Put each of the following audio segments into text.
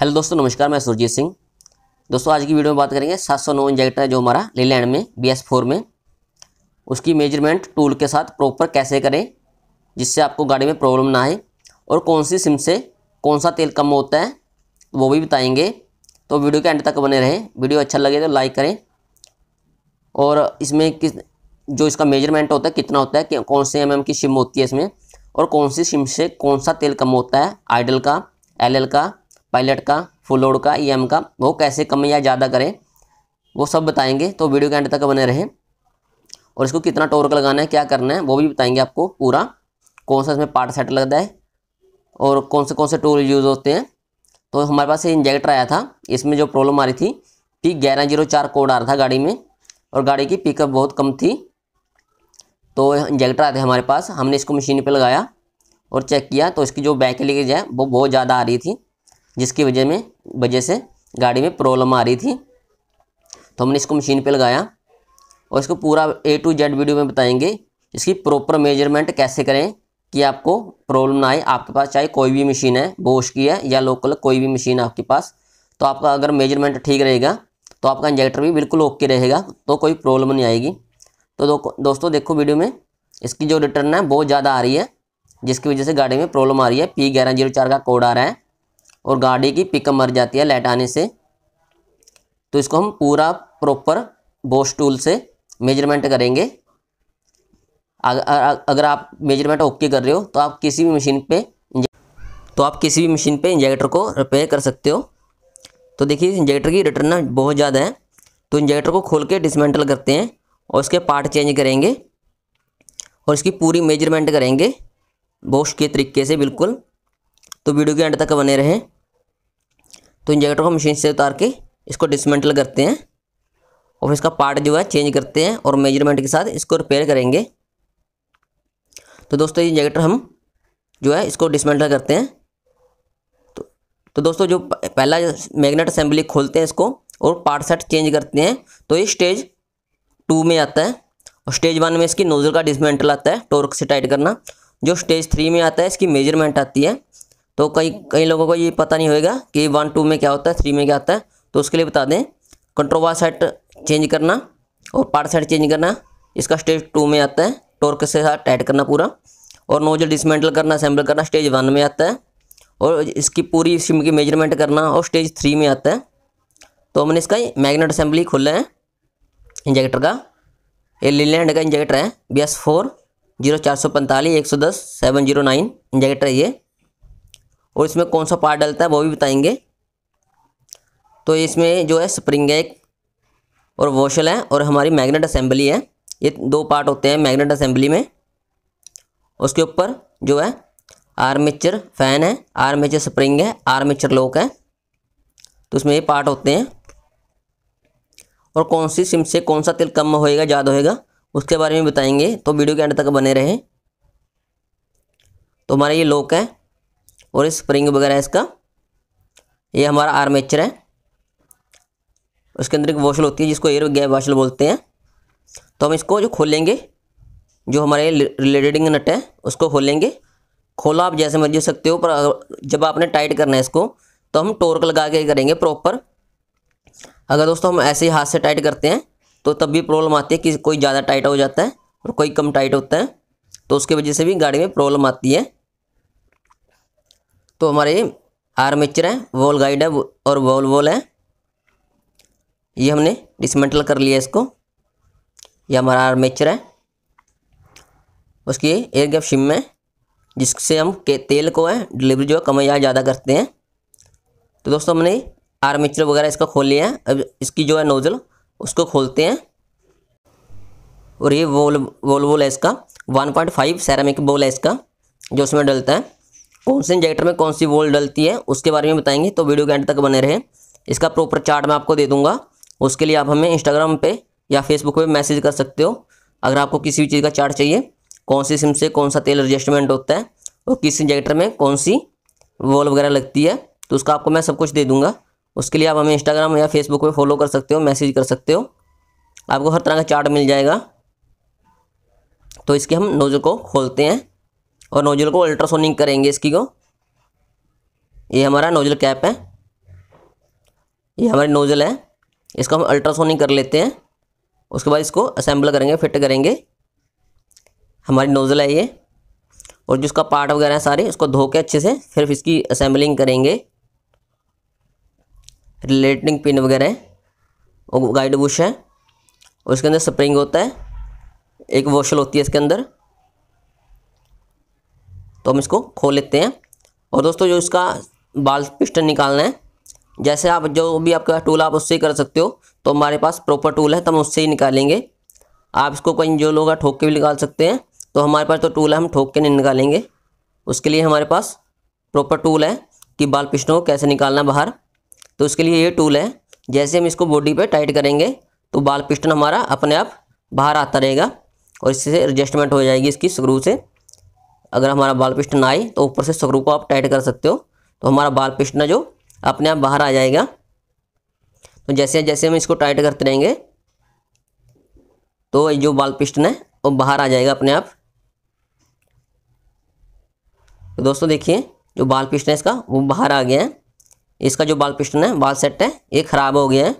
hello दोस्तों नमस्कार मैं सुरजीत सिंह दोस्तों आज की वीडियो में बात करेंगे सात सौ नौ इंजेक्टर है जो हमारा लीलैंड में बी एस फोर में उसकी मेजरमेंट टूल के साथ प्रॉपर कैसे करें जिससे आपको गाड़ी में प्रॉब्लम ना आए और कौन सी सिम से कौन सा तेल कम होता है वो भी बताएंगे तो वीडियो के एंड तक बने रहें वीडियो अच्छा लगे तो लाइक करें और इसमें किस जो इसका मेजरमेंट होता है कितना होता है कौन से एम की सिम होती है इसमें और कौन सी सिम से कौन सा तेल कम होता है आइडल का एल का पायलट का फुल लोड का ई e का वो कैसे कम या ज़्यादा करें वो सब बताएंगे तो वीडियो के एंड तक बने रहें और इसको कितना टोर्क लगाना है क्या करना है वो भी बताएंगे आपको पूरा कौन सा इसमें पार्ट सेट लगता है और कौन से कौन से टूल यूज़ होते हैं तो हमारे पास ये इंजेक्टर आया था इसमें जो प्रॉब्लम आ रही थी पी ग्यारह जीरो चार कोड आ रहा था गाड़ी में और गाड़ी की पिकअप बहुत कम थी तो इंजेक्टर आते थे हमारे पास हमने इसको मशीन पर लगाया और चेक किया तो इसकी जो बैक लीकेज है वो बहुत ज़्यादा आ रही थी जिसकी वजह में वजह से गाड़ी में प्रॉब्लम आ रही थी तो हमने इसको मशीन पे लगाया और इसको पूरा ए टू जेड वीडियो में बताएंगे इसकी प्रॉपर मेजरमेंट कैसे करें कि आपको प्रॉब्लम ना आए आपके पास चाहे कोई भी मशीन है बोश की है या लोकल कोई भी मशीन आपके पास तो आपका अगर मेजरमेंट ठीक रहेगा तो आपका इंजेक्टर भी बिल्कुल ओके रहेगा तो कोई प्रॉब्लम नहीं आएगी तो दो, दोस्तों देखो वीडियो में इसकी जो रिटर्न है बहुत ज़्यादा आ रही है जिसकी वजह से गाड़ी में प्रॉब्लम आ रही है पी ग्यारह जीरो चार का कोड आ रहा है और गाड़ी की पिकअप मर जाती है लाइट आने से तो इसको हम पूरा प्रॉपर बोस टूल से मेजरमेंट करेंगे अगर आप मेजरमेंट ओके कर रहे हो तो आप किसी भी मशीन पे तो आप किसी भी मशीन पे इंजेक्टर को रिपेयर कर सकते हो तो देखिए इंजेक्टर की रिटर्न ना बहुत ज़्यादा है तो इंजेक्टर को खोल के डिसमेंटल करते हैं और उसके पार्ट चेंज करेंगे और इसकी पूरी मेजरमेंट करेंगे बोश के तरीके से बिल्कुल तो वीडियो के एंड तक बने रहें तो इंजेक्टर को मशीन से उतार के इसको डिसमेंटल करते हैं और इसका पार्ट जो है चेंज करते हैं और मेजरमेंट के साथ इसको रिपेयर करेंगे तो दोस्तों ये इंजेक्टर हम जो है इसको डिसमेंटल करते हैं तो तो दोस्तों जो पहला मैग्नेट असेंबली खोलते हैं इसको और पार्ट सेट चेंज करते हैं तो ये स्टेज टू में आता है और स्टेज वन में इसकी नोज़ल का डिसमेंटल आता है टोर्क से टाइट करना जो स्टेज थ्री में आता है इसकी मेजरमेंट आती है तो कई कई लोगों को ये पता नहीं होएगा कि वन टू में क्या होता है थ्री में क्या आता है तो उसके लिए बता दें कंट्रोवा सेट चेंज करना और पार्ट सेट चेंज करना इसका स्टेज टू में आता है टोर्क से साथ ऐड करना पूरा और नोजल डिसमेंटल करना असेंबल करना स्टेज वन में आता है और इसकी पूरी सिम की मेजरमेंट करना और स्टेज थ्री में आता है तो हमने इसका मैग्नेट असेंबली खोला है इंजेक्टर का ये लीलैंड का इंजेक्टर है बी एस फोर जीरो चार सौ पैंतालीस एक सौ दस सेवन जीरो नाइन इंजेक्टर है ये और इसमें कौन सा पार्ट डलता है वो भी बताएंगे तो इसमें जो है स्प्रिंग है एक और वॉशल है और हमारी मैग्नेट असेंबली है ये दो पार्ट होते हैं मैग्नेट असेंबली में उसके ऊपर जो है आर्मेचर फैन है आर्मेचर स्प्रिंग है आर्मेचर लॉक है तो उसमें ये पार्ट होते हैं और कौन सी सिम से कौन सा तेल कम होएगा ज़्यादा होएगा उसके बारे में बताएंगे तो वीडियो के एंड तक बने रहें तो हमारा ये लॉक है और स्प्रिंग वगैरह है इसका ये हमारा आर्मेचर है उसके अंदर एक वॉशल होती है जिसको एयर गैप वॉशल बोलते हैं तो हम इसको जो खोलेंगे जो हमारे रिलेटेडिंग नट है उसको खोलेंगे खोला आप जैसे मर्जी सकते हो पर जब आपने टाइट करना है इसको तो हम टोर्क लगा के करेंगे प्रॉपर अगर दोस्तों हम ऐसे ही हाथ से टाइट करते हैं तो तब भी प्रॉब्लम आती है कि कोई ज़्यादा टाइट हो जाता है और कोई कम टाइट होता है तो उसकी वजह से भी गाड़ी में प्रॉब्लम आती है तो हमारे आर्मेचर है वॉल गाइड है और वॉल वॉल है ये हमने डिसमेंटल कर लिया इसको ये हमारा आर्मेचर है उसकी एयर गैप शिम में जिससे हम तेल को है डिलीवरी जो है कम या ज़्यादा करते हैं तो दोस्तों हमने आर्मेचर वगैरह इसका खोल लिया है अब इसकी जो है नोज़ल उसको खोलते हैं और ये वोल वोल वोल है इसका 1.5 पॉइंट फाइव सैरामिक बोल है इसका जो उसमें डलता है कौन से इंजेक्टर में कौन सी वोल्ट डलती है उसके बारे में बताएंगे तो वीडियो के एंड तक बने रहे इसका प्रॉपर चार्ट मैं आपको दे दूंगा उसके लिए आप हमें इंस्टाग्राम पे या फेसबुक पे मैसेज कर सकते हो अगर आपको किसी भी चीज़ का चार्ट चाहिए कौन सी सिम से कौन सा तेल एडजस्टमेंट होता है और किस इंजेक्टर में कौन सी वॉल वगैरह लगती है तो उसका आपको मैं सब कुछ दे दूंगा उसके लिए आप हमें इंस्टाग्राम या फेसबुक पे फॉलो कर सकते हो मैसेज कर सकते हो आपको हर तरह का चार्ट मिल जाएगा तो इसके हम नोज़ को खोलते हैं और नोजल को अल्ट्रासोनिक करेंगे इसकी को ये हमारा नोजल कैप है ये हमारी नोजल है इसको हम अल्ट्रासोनिक कर लेते हैं उसके बाद इसको असेंबल करेंगे फिट करेंगे हमारी नोजल है ये और जिसका पार्ट वगैरह है सारे उसको धो के अच्छे से फिर इसकी असेंबलिंग करेंगे रिलेटिंग पिन वगैरह और गाइड बुश है और इसके अंदर स्प्रिंग होता है एक वॉशल होती है इसके अंदर तो हम इसको खोल लेते हैं और दोस्तों जो इसका बाल पिस्टन निकालना है जैसे आप जो भी आपका टूल आप उससे ही कर सकते हो तो हमारे पास प्रॉपर टूल है तो हम उससे ही निकालेंगे आप इसको कहीं जो लोग ठोक के भी निकाल सकते हैं तो हमारे पास तो टूल है हम ठोक के नहीं निकालेंगे उसके लिए हमारे पास प्रॉपर टूल है कि बाल पिस्टन को कैसे निकालना बाहर तो उसके लिए ये टूल है जैसे हम इसको बॉडी पर टाइट करेंगे तो बाल पिस्टन हमारा अपने आप बाहर आता रहेगा और इससे एडजस्टमेंट हो जाएगी इसकी स्क्रू से अगर हमारा बाल पिस्टन आए तो ऊपर से स्क्रू को आप टाइट कर सकते हो तो हमारा बाल पिस्टन जो अपने आप बाहर आ जाएगा तो जैसे जैसे हम इसको टाइट करते रहेंगे तो जो बाल पिस्टन है वो बाहर आ जाएगा अपने आप तो दोस्तों देखिए जो बाल पिस्टन है इसका वो बाहर आ गया है इसका जो बाल पिस्टन है बाल सेट है ये ख़राब हो गया है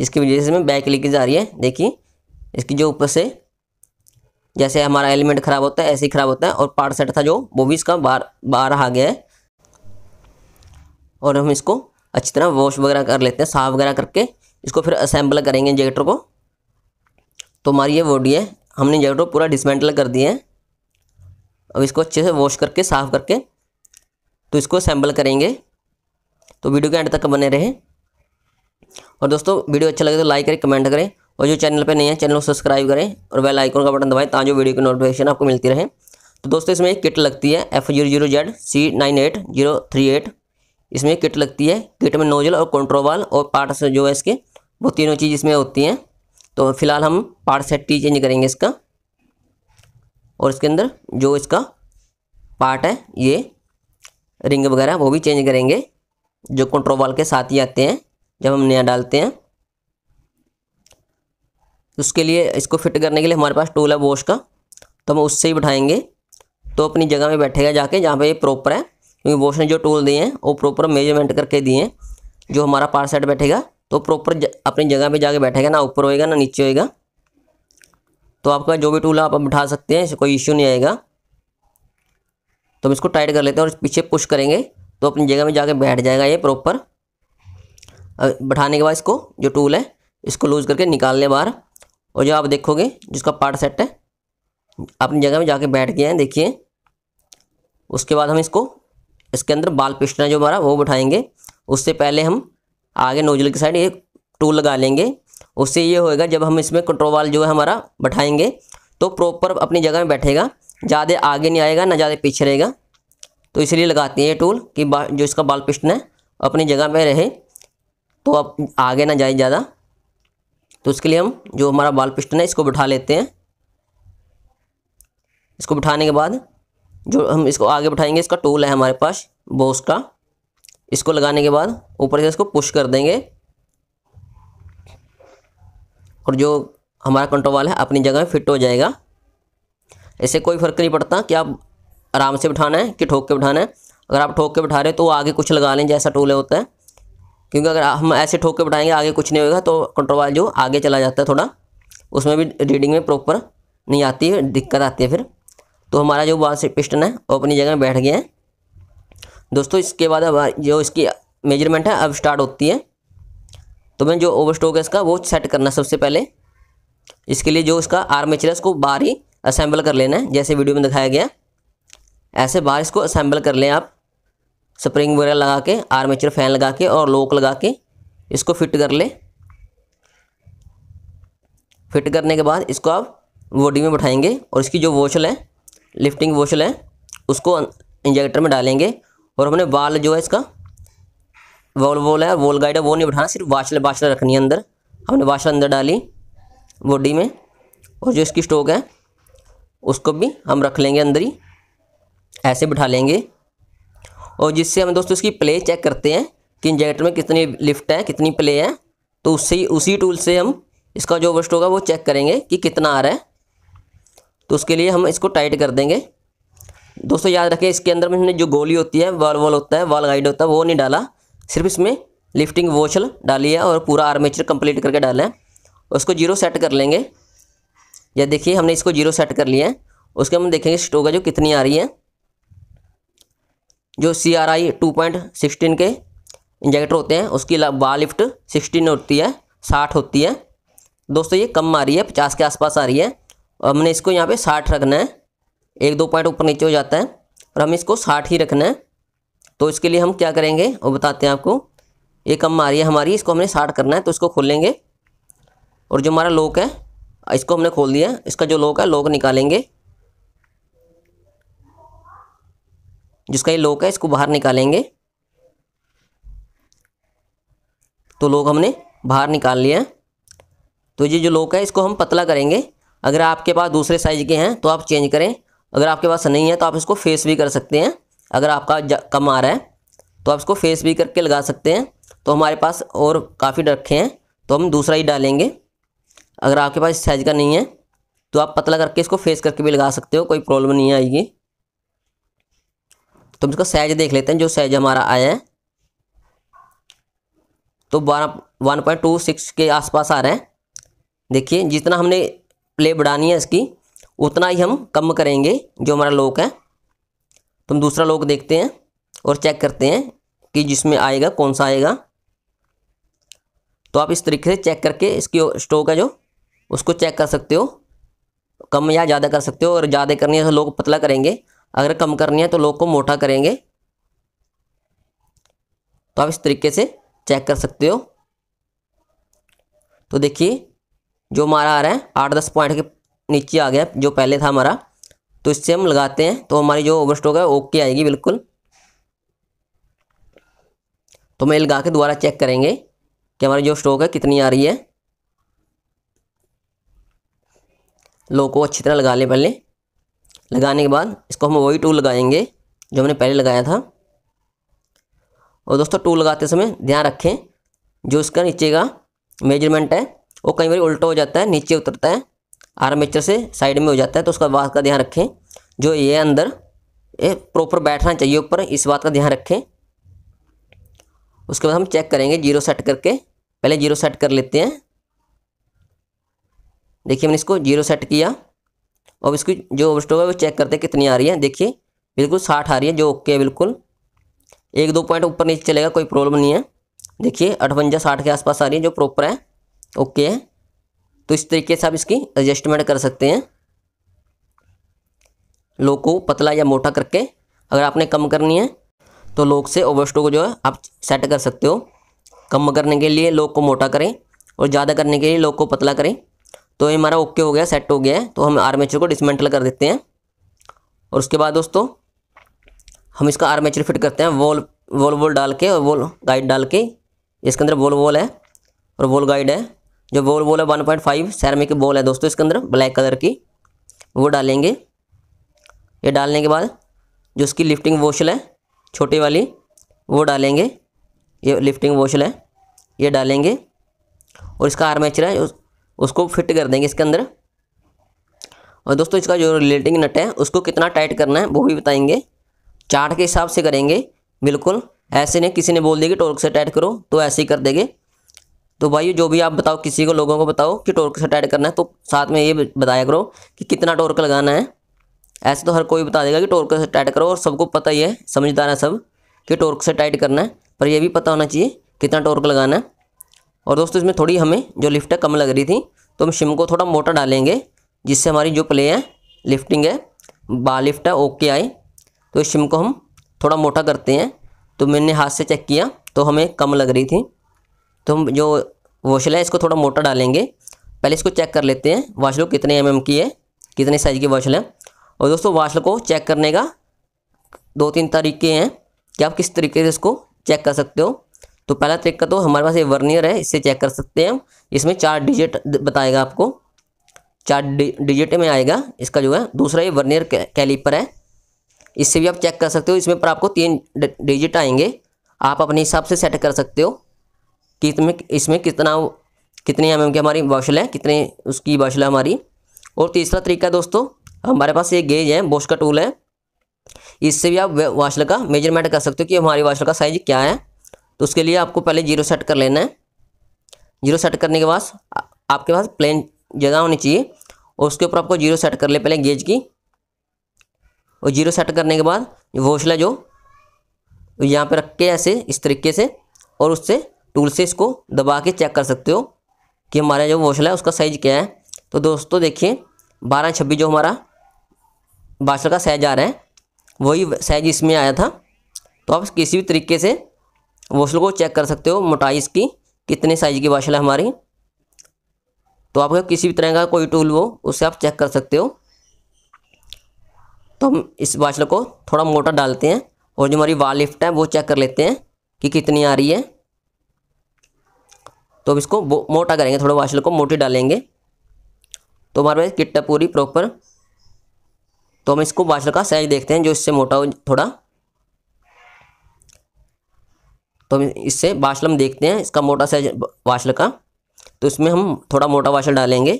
जिसकी वजह से मैं बैक लेके जा रही है देखिए इसकी जो ऊपर से जैसे हमारा एलिमेंट खराब होता है ऐसे ही खराब होता है और पार्ट सेट था जो वो भी इसका बाहर बाहर आ गया है और हम इसको अच्छी तरह वॉश वगैरह कर लेते हैं साफ वगैरह करके इसको फिर असेंबल करेंगे इंजेक्टर को तो हमारी ये बॉडी है हमने इंजेक्टर पूरा डिसमेंटल कर दिया है अब इसको अच्छे से वॉश करके साफ करके तो इसको असेंबल करेंगे तो वीडियो के एंड तक बने रहे और दोस्तों वीडियो अच्छा लगे तो लाइक करें कमेंट करें और जो चैनल पर नहीं है चैनल को सब्सक्राइब करें और बेल आइकॉन का बटन दबाएँ ताजो वीडियो की नोटिफिकेशन आपको मिलती रहे तो दोस्तों इसमें एक किट लगती है F zero zero Z C nine eight zero three eight इसमें किट लगती है किट में नोजल और कंट्रोवाल और पार्ट्स जो है इसके वो तीनों चीज़ इसमें होती हैं तो फिलहाल हम पार्ट सेट टी चेंज करेंगे इसका और इसके अंदर जो इसका पार्ट है ये रिंग वगैरह वो भी चेंज करेंगे जो कंट्रोवाल के साथ ही आते हैं जब हम नया डालते हैं उसके लिए इसको फिट करने के लिए हमारे पास टूल है वॉश का तो हम उससे ही बैठाएंगे तो अपनी जगह में बैठेगा जाके जहाँ पे ये प्रॉपर है क्योंकि वॉश ने जो टूल दिए हैं वो प्रॉपर मेजरमेंट करके दिए हैं जो हमारा पार सेट बैठेगा तो प्रॉपर अपनी जगह पे जाके बैठेगा ना ऊपर होएगा ना नीचे होएगा तो आपका जो भी टूल आप बैठा सकते हैं कोई इश्यू नहीं आएगा तो हम इसको टाइट कर लेते हैं और पीछे पुश करेंगे तो अपनी जगह में जाके बैठ जाएगा ये प्रॉपर बैठाने के बाद इसको जो टूल है इसको लूज़ करके निकाल लें बाहर और जो आप देखोगे जिसका पार्ट सेट है अपनी जगह में जाके बैठ गया है देखिए उसके बाद हम इसको इसके अंदर बाल पिस्टन है जो हमारा वो बैठाएंगे उससे पहले हम आगे नोजल की साइड ये टूल लगा लेंगे उससे ये होएगा जब हम इसमें कंट्रोल वाल जो है हमारा बैठाएंगे तो प्रॉपर अपनी जगह में बैठेगा ज़्यादा आगे नहीं आएगा ना ज़्यादा पीछे रहेगा तो इसलिए लगाते हैं ये टूल कि जो इसका बाल पिस्टन है अपनी जगह में रहे तो आप आगे ना जाए ज़्यादा तो उसके लिए हम जो हमारा बाल पिस्टन है इसको बिठा लेते हैं इसको बिठाने के बाद जो हम इसको आगे बिठाएंगे इसका टूल है हमारे पास बोस का इसको लगाने के बाद ऊपर से इसको पुश कर देंगे और जो हमारा कंट्रोवाल है अपनी जगह में फिट हो जाएगा इससे कोई फ़र्क नहीं पड़ता कि आप आराम से बिठाना है कि ठोक के बिठाना है अगर आप ठोक के बिठा रहे हो तो आगे कुछ लगा लें जैसा टूल होता है क्योंकि अगर हम ऐसे ठोक के बैठाएंगे आगे कुछ नहीं होगा तो कंट्रोल जो आगे चला जाता है थोड़ा उसमें भी रीडिंग में प्रॉपर नहीं आती है दिक्कत आती है फिर तो हमारा जो बाल से पिस्टन है वो अपनी जगह में बैठ गया है दोस्तों इसके बाद अब जो इसकी मेजरमेंट है अब स्टार्ट होती है तो मैं जो ओवर स्टोक है इसका वो सेट करना सबसे पहले इसके लिए जो इसका आर्मेचर को बाहर ही असेंबल कर लेना है जैसे वीडियो में दिखाया गया ऐसे बाहर इसको असेंबल कर लें आप स्प्रिंग वगैरह लगा के आर्मेचर फैन लगा के और लोक लगा के इसको फिट कर ले फिट करने के बाद इसको आप बॉडी में बैठाएंगे और इसकी जो वोशल है लिफ्टिंग वोशल है उसको अं-, इंजेक्टर में डालेंगे और हमने बाल जो है इसका वॉल वॉल है वॉल गाइड है वो नहीं बैठाना सिर्फ वाशल वाशल रखनी है अंदर हमने वाशल अंदर डाली बॉडी में और जो इसकी स्टोक है उसको भी हम रख लेंगे अंदर ही ऐसे बिठा लेंगे और जिससे हम दोस्तों इसकी प्ले चेक करते हैं कि इंजेक्टर में कितनी लिफ्ट है कितनी प्ले है तो उससे उसी टूल से हम इसका जो वस्ट होगा वो चेक करेंगे कि कितना आ रहा है तो उसके लिए हम इसको टाइट कर देंगे दोस्तों याद रखें इसके अंदर में हमने जो गोली होती है वाल वॉल होता है वाल गाइड होता है वो नहीं डाला सिर्फ इसमें लिफ्टिंग वोशल डाली है और पूरा आर्मेचर कंप्लीट करके डाला है उसको जीरो सेट कर लेंगे या देखिए हमने इसको जीरो सेट कर लिया है उसके हम देखेंगे स्टोगा जो कितनी आ रही है जो C R I two point sixteen के इंजेक्टर होते हैं उसकी वा लिफ्ट सिक्सटीन होती है साठ होती है दोस्तों ये कम आ रही है पचास के आसपास आ रही है और हमने इसको यहाँ पे साठ रखना है एक दो पॉइंट ऊपर नीचे हो जाता है और हम इसको साठ ही रखना है तो इसके लिए हम क्या करेंगे वो बताते हैं आपको ये कम आ रही है हमारी इसको हमने साठ करना है तो इसको खोलेंगे और जो हमारा लोक है इसको हमने खोल दिया इसका जो लोक है लोक निकालेंगे जिसका ये लोक है इसको बाहर निकालेंगे तो लोक हमने बाहर निकाल लिया तो ये जो लोक है इसको हम पतला करेंगे अगर आपके पास दूसरे साइज के हैं तो आप चेंज करें अगर आपके पास नहीं है तो आप इसको फेस भी कर सकते हैं अगर आपका कम आ रहा है तो आप इसको फेस भी करके लगा सकते हैं तो हमारे पास और काफ़ी रखे हैं तो हम दूसरा ही डालेंगे अगर आपके पास इस साइज़ का नहीं है तो आप पतला करके इसको फेस करके भी लगा सकते हो कोई प्रॉब्लम नहीं आएगी तो हम इसका साइज देख लेते हैं जो साइज हमारा आया है तो बारह वन पॉइंट टू सिक्स के आसपास आ रहा है देखिए जितना हमने प्ले बढ़ानी है इसकी उतना ही हम कम करेंगे जो हमारा लोक है तो हम दूसरा लोक देखते हैं और चेक करते हैं कि जिसमें आएगा कौन सा आएगा तो आप इस तरीके से चेक करके इसकी स्टोक है जो उसको चेक कर सकते हो कम या ज़्यादा कर सकते हो और ज़्यादा करनी है तो लोग पतला करेंगे अगर कम करनी है तो लोग को मोटा करेंगे तो आप इस तरीके से चेक कर सकते हो तो देखिए जो हमारा आ रहा है आठ दस पॉइंट के नीचे आ गया जो पहले था हमारा तो इससे हम लगाते हैं तो हमारी जो ओवर स्टॉक है ओके आएगी बिल्कुल तो मैं लगा के दोबारा चेक करेंगे कि हमारी जो स्टॉक है कितनी आ रही है लोगों को अच्छी तरह लगा लें पहले लगाने के बाद इसको हम वही टूल लगाएंगे जो हमने पहले लगाया था और दोस्तों टूल लगाते समय ध्यान रखें जो इसका नीचे का मेजरमेंट है वो कई बार उल्टा हो जाता है नीचे उतरता है आर्मेचर से साइड में हो जाता है तो उसका बात का ध्यान रखें जो ये अंदर ये प्रॉपर बैठना चाहिए ऊपर इस बात का ध्यान रखें उसके बाद हम चेक करेंगे जीरो सेट करके पहले जीरो सेट कर लेते हैं देखिए मैंने इसको जीरो सेट किया और इसकी जो ओवर है वो चेक करते हैं कितनी आ रही है देखिए बिल्कुल साठ आ रही है जो ओके है बिल्कुल एक दो पॉइंट ऊपर नीचे चलेगा कोई प्रॉब्लम नहीं है देखिए अठवंजा साठ के आसपास आ रही है जो प्रॉपर है ओके है तो इस तरीके से आप इसकी एडजस्टमेंट कर सकते हैं लो को पतला या मोटा करके अगर आपने कम करनी है तो लोग से ओवरस्टॉक को जो है आप सेट कर सकते हो कम करने के लिए लोग को मोटा करें और ज़्यादा करने के लिए लोग को पतला करें तो ये हमारा ओके हो गया सेट हो गया है तो हम आर्मेचर को डिसमेंटल कर देते हैं और उसके बाद दोस्तों हम इसका आर्मेचर फिट करते हैं वॉल वॉल वॉल डाल के और वॉल गाइड डाल के इसके अंदर वॉल वॉल है और वॉल गाइड है जो वॉल वॉल है वन पॉइंट फाइव की बॉल है दोस्तों इसके अंदर ब्लैक कलर की वो डालेंगे ये डालने के बाद जो उसकी लिफ्टिंग वोशल है छोटी वाली वो डालेंगे ये लिफ्टिंग वोशल है ये डालेंगे और इसका आर्मेचर है उसको फिट कर देंगे इसके अंदर और दोस्तों इसका जो रिलेटिंग नट है उसको कितना टाइट करना है वो भी बताएंगे चार्ट के हिसाब से करेंगे बिल्कुल ऐसे नहीं किसी ने बोल दिया कि टोर्क से टाइट करो तो ऐसे ही कर देंगे तो भाई जो भी आप बताओ किसी को लोगों को बताओ कि टोर्क से टाइट करना है तो साथ में ये बताया करो कि कितना टोर्क लगाना है ऐसे तो हर कोई बता देगा कि टोर्क से टाइट करो और सबको पता ही है समझदार है सब कि टोर्क से टाइट करना है पर यह भी पता होना चाहिए कितना टोर्क लगाना है और दोस्तों इसमें थोड़ी हमें जो लिफ्ट है कम लग रही थी तो हम शिम को थोड़ा मोटा डालेंगे जिससे हमारी जो प्ले है लिफ्टिंग है बा लिफ्ट है ओके आए तो इस शिम को हम थोड़ा मोटा करते हैं तो मैंने हाथ से चेक किया तो हमें कम लग रही थी तो हम जो वॉशल है इसको थोड़ा मोटा डालेंगे पहले इसको चेक कर लेते हैं वाशलो कितने एम mm की है कितने साइज़ की वाशल है और दोस्तों वाशल को चेक करने का दो तीन तरीके हैं कि आप किस तरीके से इसको चेक कर सकते हो तो पहला तरीका तो हमारे पास ये वर्नियर है इससे चेक कर सकते हैं हम इसमें चार डिजिट बताएगा आपको चार डिजिट में आएगा इसका जो है दूसरा ये वर्नियर कैलीपर है इससे भी आप चेक कर सकते हो इसमें पर आपको तीन डिजिट आएंगे आप अपने हिसाब से सेट कर सकते हो कि इसमें इसमें कितना कितनी एम की हमारी वॉशल है कितने उसकी वॉशल है हमारी और तीसरा तरीका दोस्तों हमारे पास ये गेज है बोश का टूल है इससे भी आप वॉशल का मेजरमेंट कर सकते हो कि हमारी वॉशल का साइज क्या है तो उसके लिए आपको पहले जीरो सेट कर लेना है जीरो सेट करने के बाद आपके पास प्लेन जगह होनी चाहिए और उसके ऊपर आपको जीरो सेट कर ले पहले गेज की और जीरो सेट करने के बाद घोसला जो यहाँ पे रख के ऐसे इस तरीके से और उससे टूल से इसको दबा के चेक कर सकते हो कि हमारा जो घोसला है उसका साइज क्या है तो दोस्तों देखिए बारह छब्बीस जो हमारा बादशाह का साइज आ रहा है वही साइज इसमें आया था तो आप किसी भी तरीके से वॉशल को चेक कर सकते हो मोटाई इसकी कितने साइज की वाशल है हमारी तो आपका किसी भी तरह का कोई टूल हो उससे आप चेक कर सकते हो तो हम इस वाशल को थोड़ा मोटा डालते हैं और जो हमारी वाल लिफ्ट है वो चेक कर लेते हैं कि कितनी आ रही है तो अब इसको मोटा करेंगे थोड़ा वाशल को मोटी डालेंगे तो हमारे पास किट है पूरी प्रॉपर तो हम इसको वाशल का साइज देखते हैं जो इससे मोटा हो थोड़ा तो हम इससे वाशल हम देखते हैं इसका मोटा साइज वाशल का तो इसमें हम थोड़ा मोटा वाशल डालेंगे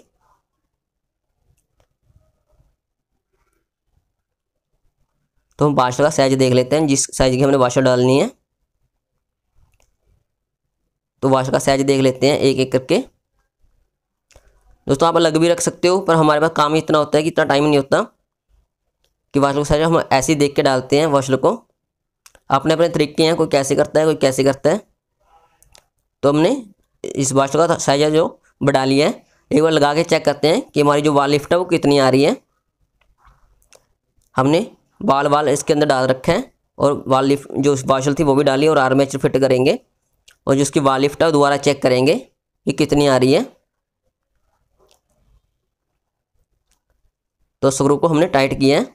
तो हम वाशल का साइज देख लेते हैं जिस साइज की हमने वाशल डालनी है तो वाशल का साइज देख लेते हैं एक एक करके दोस्तों आप अलग भी रख सकते हो पर हमारे पास काम ही इतना होता है कि इतना टाइम नहीं होता कि वाशल का साइज हम ऐसे ही देख के डालते हैं वाशल को अपने अपने तरीके हैं कोई कैसे करता है कोई कैसे करता है तो हमने इस बास्टो का साइज जो बढ़ा लिया है एक बार लगा के चेक करते हैं कि हमारी जो वाल लिफ्ट है वो कितनी आ रही है हमने बाल वाल इसके अंदर डाल रखे हैं और वाल लिफ्ट जो बाशल थी वो भी डाली और आर्मेचर फिट करेंगे और जो उसकी वाल लिफ्ट है दोबारा चेक करेंगे कि कितनी आ रही है तो स्क्रू को हमने टाइट किया है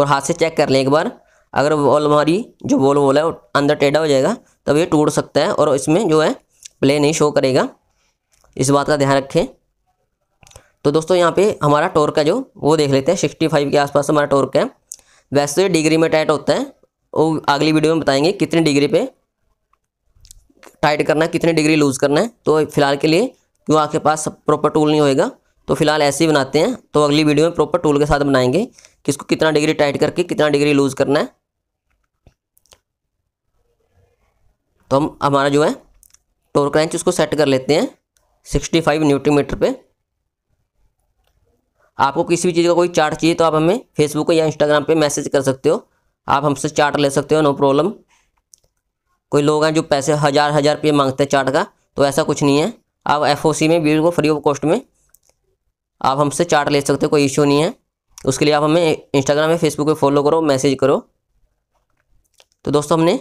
और हाथ से चेक कर लें एक बार अगर वॉल हमारी जो बॉल वॉल है अंदर टेढ़ा हो जाएगा तब ये टूट सकता है और इसमें जो है प्ले नहीं शो करेगा इस बात का ध्यान रखें तो दोस्तों यहाँ पे हमारा टॉर्क है जो वो देख लेते हैं सिक्सटी फाइव के आसपास हमारा टॉर्क है वैसे डिग्री में टाइट होता है वो अगली वीडियो में बताएंगे कितनी डिग्री पे टाइट करना है कितनी डिग्री लूज़ करना है तो फिलहाल के लिए क्यों आपके पास प्रॉपर टूल नहीं होएगा तो फिलहाल ऐसे ही बनाते हैं तो अगली वीडियो में प्रॉपर टूल के साथ बनाएंगे इसको कितना डिग्री टाइट करके कितना डिग्री लूज़ करना है तो हम हमारा जो है टोर्क रेंच उसको सेट कर लेते हैं सिक्सटी फाइव न्यूट्री मीटर पर आपको किसी भी चीज़ का कोई चार्ट चाहिए तो आप हमें फेसबुक या इंस्टाग्राम पे मैसेज कर सकते हो आप हमसे चार्ट ले सकते हो नो प्रॉब्लम कोई लोग हैं जो पैसे हज़ार हज़ार रुपये मांगते हैं चार्ट का तो ऐसा कुछ नहीं है आप एफ में बिल को फ्री ऑफ कॉस्ट में आप हमसे चार्ट ले सकते हो कोई इशू नहीं है उसके लिए आप हमें इंस्टाग्राम या फेसबुक पे फॉलो करो मैसेज करो तो दोस्तों हमने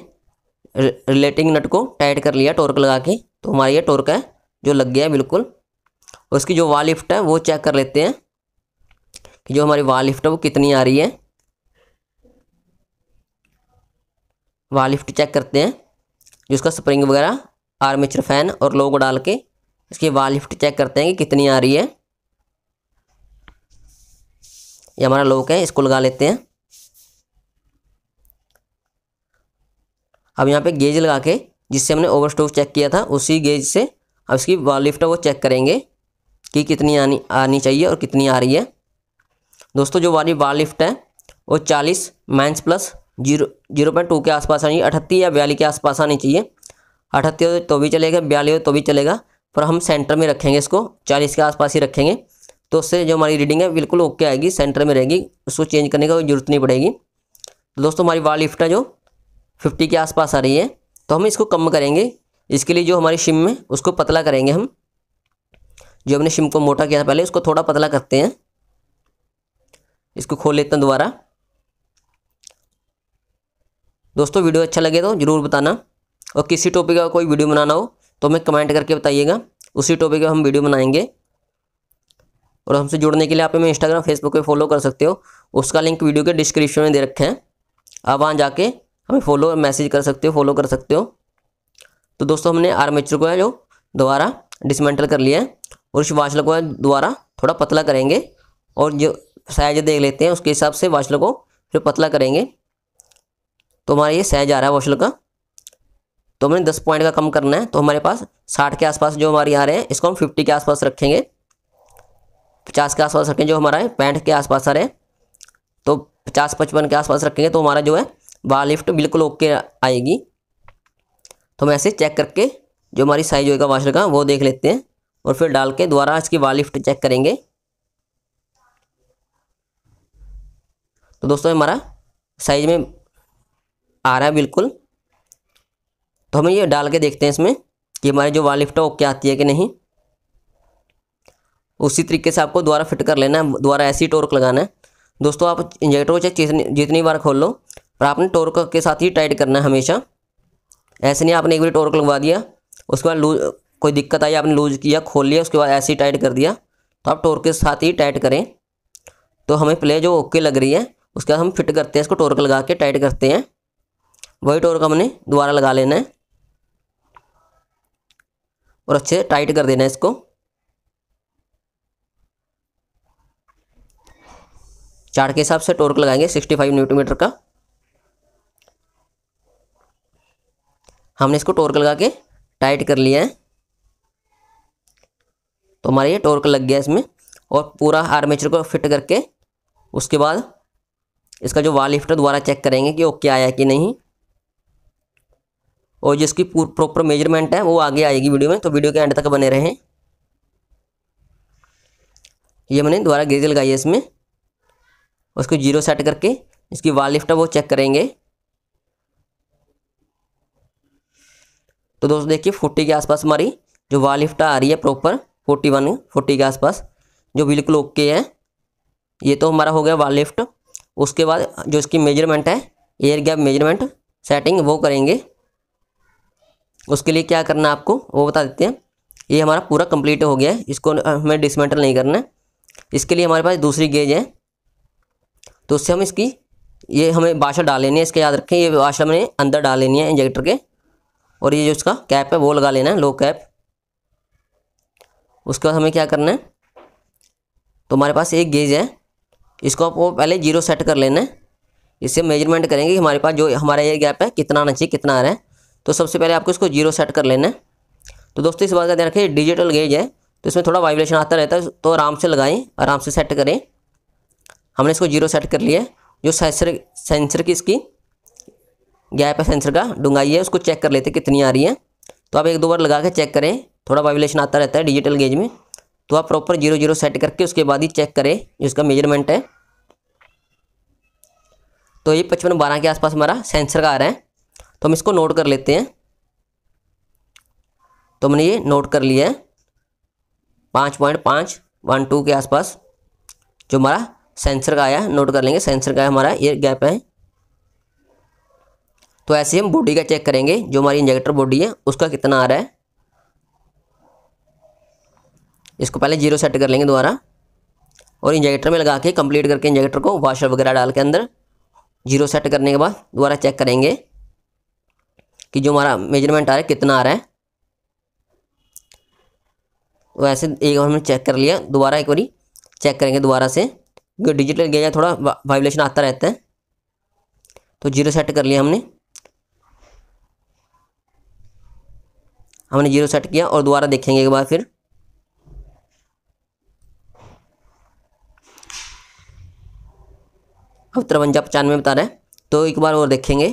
रिलेटिंग नट को टाइट कर लिया टोर्क लगा के तो हमारा ये टोर्क है जो लग गया है बिल्कुल उसकी जो वाल लिफ्ट है वो चेक कर लेते हैं कि जो हमारी वाल लिफ्ट है वो कितनी आ रही है वाल लिफ्ट चेक करते हैं जिसका स्प्रिंग वगैरह आर्मेचर फैन और लोग डाल के इसकी वाल लिफ्ट चेक करते हैं कि कितनी आ रही है ये हमारा लोक है इसको लगा लेते हैं अब यहाँ पे गेज लगा के जिससे हमने ओवर स्टोव चेक किया था उसी गेज से अब इसकी वाल लिफ्ट वो चेक करेंगे कि कितनी आनी आनी चाहिए और कितनी आ रही है दोस्तों जो हमारी वाल लिफ्ट है वो चालीस minus plus zero zero point two के आसपास आनी अठत्ती या बयालीस के आसपास आनी चाहिए अठत्ती हो तो भी चलेगा बयालीस हो तो भी चलेगा पर हम सेंटर में रखेंगे इसको चालीस के आसपास ही रखेंगे तो उससे जो हमारी रीडिंग है बिल्कुल ओके आएगी सेंटर में रहेगी उसको चेंज करने का कोई जरूरत नहीं पड़ेगी तो दोस्तों हमारी वाल लिफ्ट है जो फिफ्टी के आसपास आ रही है तो हम इसको कम करेंगे इसके लिए जो हमारी शिम है उसको पतला करेंगे हम जो हमने शिम को मोटा किया पहले उसको थोड़ा पतला करते हैं इसको खोल लेते हैं दोबारा दोस्तों वीडियो अच्छा लगे तो ज़रूर बताना और किसी टॉपिक का कोई वीडियो बनाना हो तो हमें कमेंट करके बताइएगा उसी टॉपिक का हम वीडियो बनाएंगे और हमसे जुड़ने के लिए आप हमें इंस्टाग्राम फेसबुक पे फॉलो कर सकते हो उसका लिंक वीडियो के डिस्क्रिप्शन में दे रखे हैं आप वहाँ जाके हमें फॉलो मैसेज कर सकते हो फॉलो कर सकते हो तो दोस्तों हमने आर्मेचर को है जो दोबारा डिसमेंटल कर लिया है और उस वाचल को दोबारा थोड़ा पतला करेंगे और जो साइज देख लेते हैं उसके हिसाब से वाचल को फिर पतला करेंगे तो हमारा ये साइज आ रहा है वाचल का तो हमने दस पॉइंट का कम करना है तो हमारे पास साठ के आसपास जो हमारे आ रहे हैं इसको हम फिफ्टी के आसपास रखेंगे पचास के आसपास रखेंगे जो हमारा है पैंठ के आसपास आ रहे हैं तो पचास पचपन के आसपास रखेंगे तो हमारा जो है वाल लिफ्ट बिल्कुल ओके आएगी तो हम ऐसे चेक करके जो हमारी साइज होएगा वाशर का वो देख लेते हैं और फिर डाल के दोबारा इसकी वाल लिफ्ट चेक करेंगे तो दोस्तों हमारा साइज में आ रहा है बिल्कुल तो हमें ये डाल के देखते हैं इसमें कि हमारी जो वाल लिफ्ट है ओके आती है कि नहीं उसी तरीके से आपको दोबारा फिट कर लेना है दोबारा ऐसी टोर्क लगाना है दोस्तों आप इंजेक्टर को चेक जितनी बार खोल लो और आपने टोर्क के साथ ही टाइट करना है हमेशा ऐसे नहीं आपने एक बार टोर्क लगवा दिया उसके बाद लूज कोई दिक्कत आई आपने लूज किया खोल लिया उसके बाद ऐसे ही टाइट कर दिया तो आप टोर्क के साथ ही टाइट करें तो हमें प्ले जो ओके लग रही है उसके बाद हम फिट करते हैं इसको टोर्क लगा के टाइट करते हैं वही टोर्क हमने दोबारा लगा लेना है और अच्छे टाइट कर देना है इसको चार के हिसाब से टोर्क लगाएंगे सिक्सटी फाइव न्यूट्रीमीटर का हमने इसको टोर्क लगा के टाइट कर लिया है तो हमारा ये टोर्क लग गया इसमें और पूरा आर्मेचर को फिट करके उसके बाद इसका जो वाल लिफ्टर दोबारा चेक करेंगे कि ओके आया कि नहीं और जिसकी प्रॉपर मेजरमेंट है वो आगे आएगी वीडियो में तो वीडियो के एंड तक बने रहें ये मैंने दोबारा गेज लगाई है इसमें उसको जीरो सेट करके इसकी वाल लिफ्ट है वो चेक करेंगे तो दोस्तों देखिए फोर्टी के आसपास हमारी जो लिफ्ट आ रही है प्रॉपर फोर्टी वन फोर्टी के आसपास जो बिल्कुल ओके है ये तो हमारा हो गया वाल लिफ्ट उसके बाद जो इसकी मेजरमेंट है एयर गैप मेजरमेंट सेटिंग वो करेंगे उसके लिए क्या करना है आपको वो बता देते हैं ये हमारा पूरा कंप्लीट हो गया है इसको हमें डिसमेंटल नहीं करना है इसके लिए हमारे पास दूसरी गेज है तो उससे हम इसकी ये हमें बाशा डाल लेनी है इसके याद रखें ये बाशा हमें अंदर डाल लेनी है इंजेक्टर के और ये जो इसका कैप है वो लगा लेना है लो कैप उसके बाद हमें क्या करना है तो हमारे पास एक गेज है इसको आप वो पहले जीरो सेट कर लेना है इससे मेजरमेंट करेंगे कि हमारे पास जो हमारा ये गैप है कितना आना चाहिए कितना आ रहा है तो सबसे पहले आपको इसको जीरो सेट कर लेना है तो दोस्तों इस बात का ध्यान रखिए डिजिटल गेज है तो इसमें थोड़ा वाइब्रेशन आता रहता है तो आराम से लगाएं आराम से सेट करें हमने इसको जीरो सेट कर लिया जो सेंसर सेंसर की इसकी गैप है सेंसर का डूंगाई है उसको चेक कर लेते कितनी आ रही है तो आप एक दो बार लगा के चेक करें थोड़ा वाइब्रेशन आता रहता है डिजिटल गेज में तो आप प्रॉपर जीरो जीरो सेट करके उसके बाद ही चेक करें जिसका मेजरमेंट है तो ये पचपन बारह के आसपास हमारा सेंसर का आ रहा है तो हम इसको नोट कर लेते हैं तो हमने ये नोट कर लिया है पाँच पॉइंट पाँच वन टू के आसपास जो हमारा सेंसर का आया नोट कर लेंगे सेंसर का हमारा ये गैप है तो ऐसे ही हम बॉडी का चेक करेंगे जो हमारी इंजेक्टर बॉडी है उसका कितना आ रहा है इसको पहले जीरो सेट कर लेंगे दोबारा और इंजेक्टर में लगा के कंप्लीट करके इंजेक्टर को वाशर वगैरह डाल के अंदर जीरो सेट करने के बाद दोबारा चेक करेंगे कि जो हमारा मेजरमेंट आ रहा है कितना आ रहा है वैसे तो एक बार हमने चेक कर लिया दोबारा एक बारी चेक करेंगे दोबारा से क्योंकि डिजिटल गेज थोड़ा वाइब्रेशन आता रहता है तो जीरो सेट कर लिया हमने हमने जीरो सेट किया और दोबारा देखेंगे एक बार फिर अब तिरवंजा पचानवे बता रहे हैं तो एक बार और देखेंगे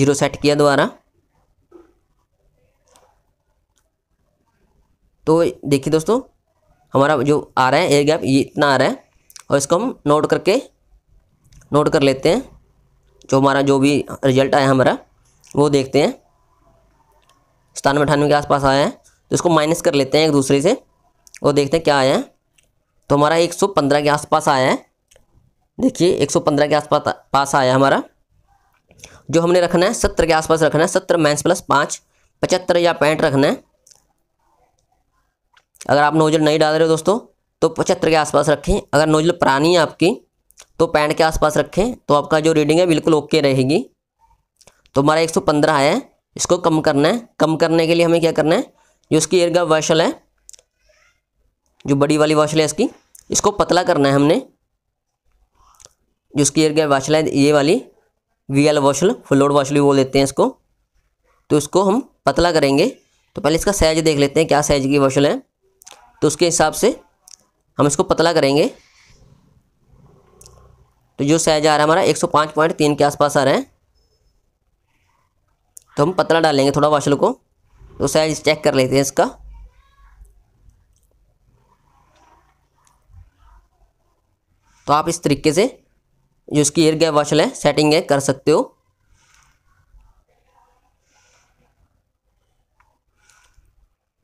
जीरो सेट किया दोबारा तो देखिए दोस्तों हमारा जो आ रहा है एयर गैप ये इतना आ रहा है और इसको हम नोट करके नोट कर लेते हैं जो तो हमारा जो भी रिजल्ट आया हमारा वो देखते हैं सतानवे अठानवे के आसपास आया है तो इसको माइनस कर लेते हैं एक दूसरे से और देखते हैं क्या आया है तो हमारा 115 के आसपास आया है देखिए 115 के आसपास पास आया हमारा जो हमने रखना है सत्तर के आसपास रखना है सत्तर माइनस प्लस पाँच पचहत्तर या पैंठ रखना है अगर आप नोजल नहीं डाल रहे हो दोस्तों तो पचहत्तर के आसपास रखें अगर नोजल पुरानी है आपकी तो पैंट के आसपास रखें तो आपका जो रीडिंग है बिल्कुल ओके रहेगी तो हमारा 115 आया है इसको कम करना है कम करने के लिए हमें क्या करना है जो इसकी एयर का वाशल है जो बड़ी वाली वाशल है इसकी इसको पतला करना है हमने जो इसकी एयर का वाशल है ये वाली वी एल वाशल फ्लोड वाशल भी बोल देते हैं इसको तो इसको हम पतला करेंगे तो पहले इसका साइज देख लेते हैं क्या साइज की वाशल है तो उसके हिसाब से हम इसको पतला करेंगे तो जो साइज आ रहा है हमारा एक सौ पाँच पॉइंट तीन के आसपास आ रहा है तो हम पतला डालेंगे थोड़ा वाशल को तो साइज चेक कर लेते हैं इसका तो आप इस तरीके से जो इसकी एयर गैप वाशल है सेटिंग है कर सकते हो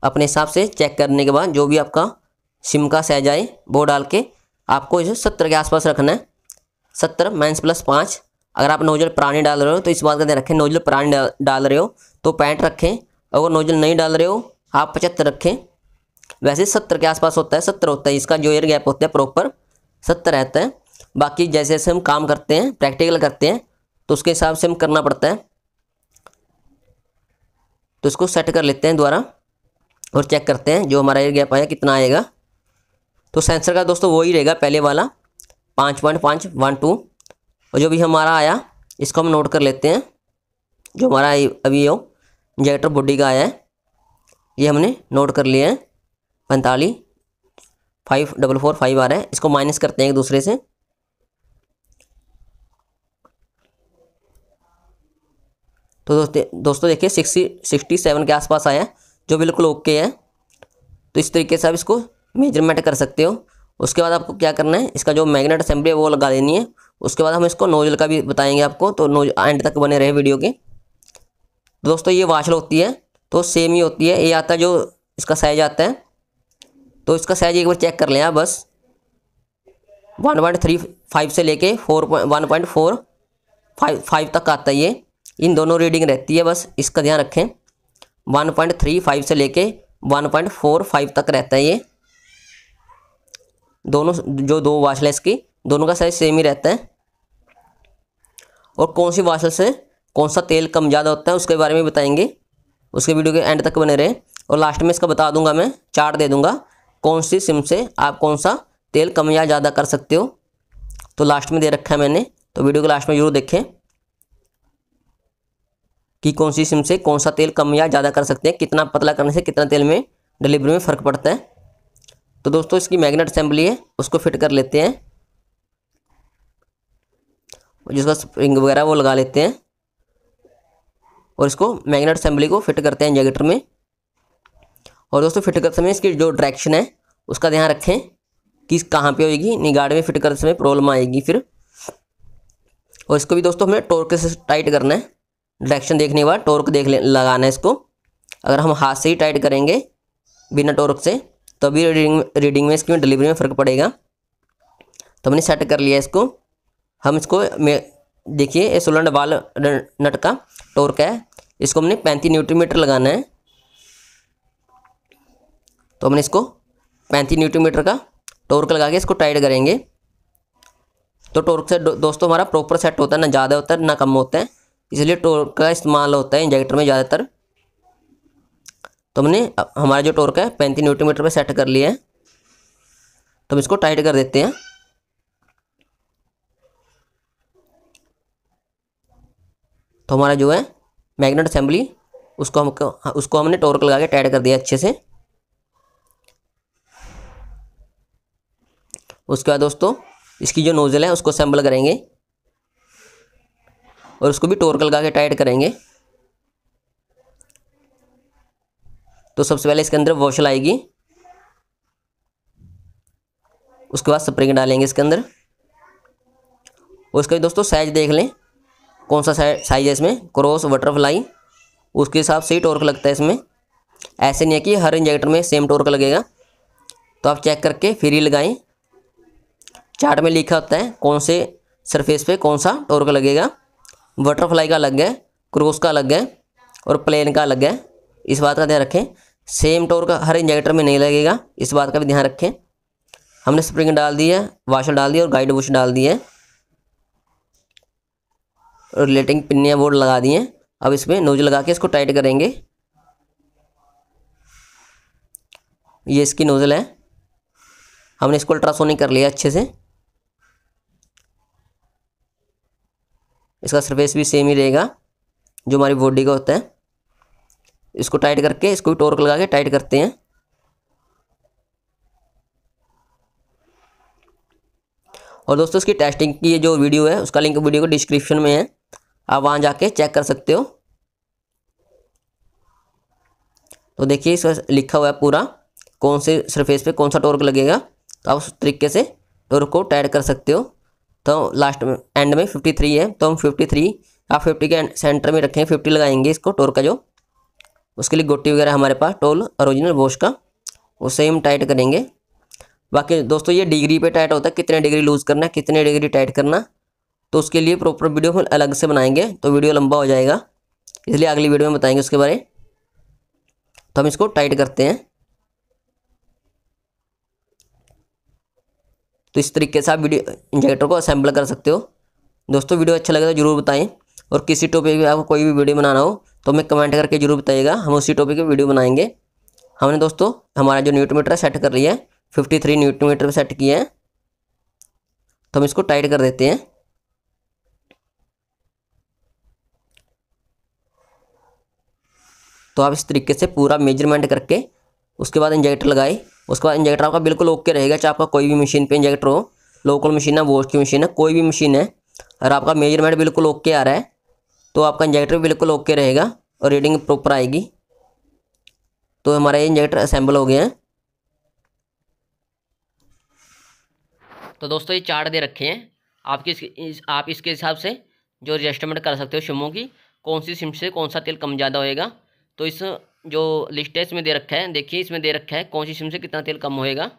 अपने हिसाब से चेक करने के बाद जो भी आपका सिम का साइज आए वो डाल के आपको इसे सत्तर के आसपास रखना है सत्तर माइनस प्लस पाँच अगर आप नोजल पुराने डाल रहे हो तो इस बात का ध्यान रखें नोजल पुराने डाल रहे हो तो पैंठ रखें अगर नोजल नहीं डाल रहे हो आप पचहत्तर रखें वैसे सत्तर के आसपास होता है सत्तर होता है इसका जो एयर गैप होता है प्रॉपर सत्तर रहता है बाकी जैसे जैसे हम काम करते हैं प्रैक्टिकल करते हैं तो उसके हिसाब से हम करना पड़ता है तो इसको सेट कर लेते हैं दोबारा और चेक करते हैं जो हमारा एयर गैप आया कितना आएगा तो सेंसर का दोस्तों वही रहेगा पहले वाला पाँच पॉइंट पाँच वन टू और जो भी हमारा आया इसको हम नोट कर लेते हैं जो हमारा अभी हो इंजेक्टर बॉडी का आया है ये हमने नोट कर लिया है पैंतालीस फाइव डबल फोर फाइव आ रहा है इसको माइनस करते हैं एक दूसरे से तो दोस्तों दोस्तों देखिए सिक्सटी सिक्सटी सेवन के आसपास आया जो बिल्कुल ओके है तो इस तरीके से आप इसको मेजरमेंट कर सकते हो उसके बाद आपको क्या करना है इसका जो मैग्नेट असेंबली है वो लगा देनी है उसके बाद हम इसको नोजल का भी बताएंगे आपको तो नोज एंड तक बने रहे वीडियो के दोस्तों ये वाशल होती है तो सेम ही होती है ये आता है जो इसका साइज आता है तो इसका साइज एक बार चेक कर लें आप बस वन पॉइंट थ्री फाइव से लेके four one point four five five तक आता है ये इन दोनों रीडिंग रहती है बस इसका ध्यान रखें वन पॉइंट थ्री फाइव से लेके वन पॉइंट फोर फाइव तक रहता है ये दोनों जो दो वाशलेस की दोनों का साइज सेम ही रहता है और कौन सी वाशल से कौन सा तेल कम ज़्यादा होता है उसके बारे में बताएंगे उसके वीडियो के एंड तक बने रहे और लास्ट में इसका बता दूंगा मैं चार्ट दे दूंगा कौन सी सिम से आप कौन सा तेल कम या ज़्यादा कर सकते हो तो लास्ट में दे रखा है मैंने तो वीडियो को लास्ट में जरूर देखें कि कौन सी सिम से कौन सा तेल कम या ज़्यादा कर सकते हैं कितना पतला करने से कितना तेल में डिलीवरी में फ़र्क पड़ता है तो दोस्तों इसकी मैग्नेट असेंबली है उसको फिट कर लेते हैं जिसका स्प्रिंग वगैरह वो लगा लेते हैं और इसको मैग्नेट असेंबली को फिट करते हैं इंजेक्टर में और दोस्तों फिट करते समय इसकी जो डायरेक्शन है उसका ध्यान रखें कि कहाँ पे होएगी निगाड़ में फिट करते समय प्रॉब्लम आएगी फिर और इसको भी दोस्तों हमें टोर्क से टाइट करना है डायरेक्शन देखने के बाद टोर्क देख लगाना है इसको अगर हम हाथ से ही टाइट करेंगे बिना टोर्क से तो अभी रीडिंग रीडिंग में इसकी डिलीवरी में फ़र्क पड़ेगा तो हमने सेट कर लिया इसको हम इसको देखिए ये सोलह डबाल नट का टोर्क है इसको हमने पैंतीस न्यूट्री मीटर लगाना है तो हमने इसको पैंतीस न्यूट्री मीटर का टोर्क लगा के इसको टाइट करेंगे तो टोर्क से दो, दोस्तों हमारा प्रॉपर सेट होता है ना ज़्यादा होता है ना कम होता है इसलिए टोर्क का इस्तेमाल होता है इंजेक्टर में ज़्यादातर तो हमने हमारा जो टॉर्क है पैंतीस न्यूटन मीटर पर सेट कर लिया है तो हम इसको टाइट कर देते हैं तो हमारा जो है मैग्नेट असेंबली उसको हम हाँ, उसको हमने टॉर्क लगा के टाइट कर दिया अच्छे से उसके बाद दोस्तों इसकी जो नोज़ल है उसको असेंबल करेंगे और उसको भी टोर्क लगा के टाइट करेंगे तो सबसे पहले इसके अंदर वॉशल आएगी उसके बाद स्प्रिंग डालेंगे इसके अंदर उसके दोस्तों साइज देख लें कौन सा साइज है इसमें क्रॉस बटरफ्लाई उसके हिसाब से ही टॉर्क लगता है इसमें ऐसे नहीं है कि हर इंजेक्टर में सेम टॉर्क लगेगा तो आप चेक करके फिर ही लगाएं चार्ट में लिखा होता है कौन से सरफेस पे कौन सा टॉर्क लगेगा बटरफ्लाई का अलग है क्रोस का अलग है और प्लेन का अलग है इस बात का ध्यान रखें सेम टोर्क हर इंजेक्टर में नहीं लगेगा इस बात का भी ध्यान रखें हमने स्प्रिंग डाल दी है वाशर डाल दिया और गाइड बुश डाल दी है रिलेटिंग पिन्निया बोर्ड लगा दिए हैं अब इसमें नोज लगा के इसको टाइट करेंगे ये इसकी नोज़ल है हमने इसको अल्ट्रासोनिक कर लिया अच्छे से इसका सरफेस भी सेम ही रहेगा जो हमारी बॉडी का होता है इसको टाइट करके इसको भी टोर्क लगा के टाइट करते हैं और दोस्तों इसकी टेस्टिंग की ये जो वीडियो है उसका लिंक वीडियो को डिस्क्रिप्शन में है आप वहाँ जाके चेक कर सकते हो तो देखिए इसका लिखा हुआ है पूरा कौन से सरफेस पे कौन सा टोर्क लगेगा तो आप उस तरीके से टोर्क को टाइट कर सकते हो तो लास्ट में एंड में 53 है तो हम 53 आप 50 के सेंटर में रखें 50 लगाएंगे इसको टोर्क का जो उसके लिए गोटी वगैरह हमारे पास टोल ओरिजिनल वॉश का वो सेम टाइट करेंगे बाकी दोस्तों ये डिग्री पे टाइट होता है कितने डिग्री लूज़ करना है कितने डिग्री टाइट करना तो उसके लिए प्रॉपर वीडियो हम अलग से बनाएंगे तो वीडियो लंबा हो जाएगा इसलिए अगली वीडियो में बताएंगे उसके बारे तो हम इसको टाइट करते हैं तो इस तरीके से आप वीडियो इंजेक्टर को असेंबल कर सकते हो दोस्तों वीडियो अच्छा लगे तो ज़रूर बताएं और किसी टॉपिक पर आपको कोई भी वीडियो बनाना हो तो हमें कमेंट करके जरूर बताइएगा हम उसी टॉपिक पर वीडियो बनाएंगे हमने दोस्तों हमारा जो न्यूट मीटर है सेट कर लिया है फिफ्टी थ्री न्यूट मीटर पर सेट किया है तो हम इसको टाइट कर देते हैं तो आप इस तरीके से पूरा मेजरमेंट करके उसके बाद इंजेक्टर लगाए उसके बाद इंजेक्टर आपका बिल्कुल ओके रहेगा चाहे आपका कोई भी मशीन पे इंजेक्टर हो लोकल मशीन है वॉश की मशीन है कोई भी मशीन है और आपका मेजरमेंट बिल्कुल ओके आ रहा है तो आपका इंजेक्टर बिल्कुल ओके रहेगा और रीडिंग प्रॉपर आएगी तो हमारा ये इंजेक्टर असेंबल हो गया है तो दोस्तों ये चार्ट दे रखे हैं आपकी आप इसके हिसाब से जो एडजस्टमेंट कर सकते हो शिमो की कौन सी सिम से कौन सा तेल कम ज़्यादा होएगा तो इस जो लिस्ट है इसमें दे रखा है देखिए इसमें दे रखा है कौन सी सिम से कितना तेल कम होएगा